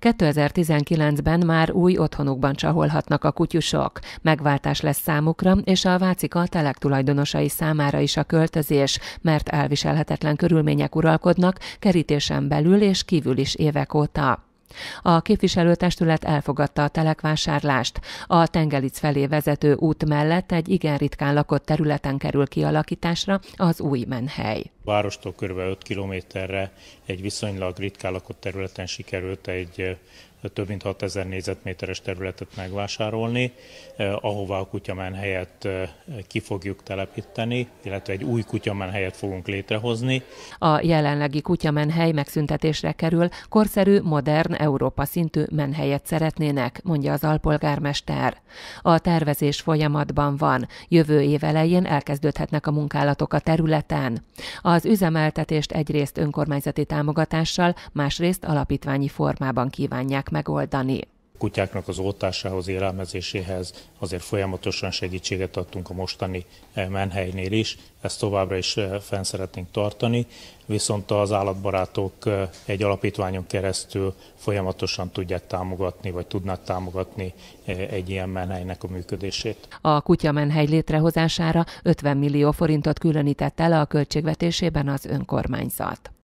2019-ben már új otthonukban csaholhatnak a kutyusok. Megváltás lesz számukra, és a Vácika telek tulajdonosai számára is a költözés, mert elviselhetetlen körülmények uralkodnak kerítésen belül és kívül is évek óta. A képviselőtestület elfogadta a telekvásárlást. A Tengelic felé vezető út mellett egy igen ritkán lakott területen kerül kialakításra az új menhely. Várostól kb. 5 kilométerre egy viszonylag ritkán lakott területen sikerült egy több mint 6000 négyzetméteres területet megvásárolni, ahová a kutyamán helyet ki fogjuk telepíteni, illetve egy új kutyamán helyet fogunk létrehozni. A jelenlegi kutyamán hely megszüntetésre kerül, korszerű, modern, Európa szintű menhelyet szeretnének, mondja az alpolgármester. A tervezés folyamatban van, jövő év elején elkezdődhetnek a munkálatok a területen. A az üzemeltetést egyrészt önkormányzati támogatással, másrészt alapítványi formában kívánják megoldani kutyáknak az oltásához, élelmezéséhez azért folyamatosan segítséget adtunk a mostani eh, menhelynél is, ezt továbbra is eh, fenn szeretnénk tartani, viszont az állatbarátok eh, egy alapítványon keresztül folyamatosan tudják támogatni, vagy tudnak támogatni egy ilyen menhelynek a működését. A kutya menhely létrehozására 50 millió forintot különített el a költségvetésében az önkormányzat.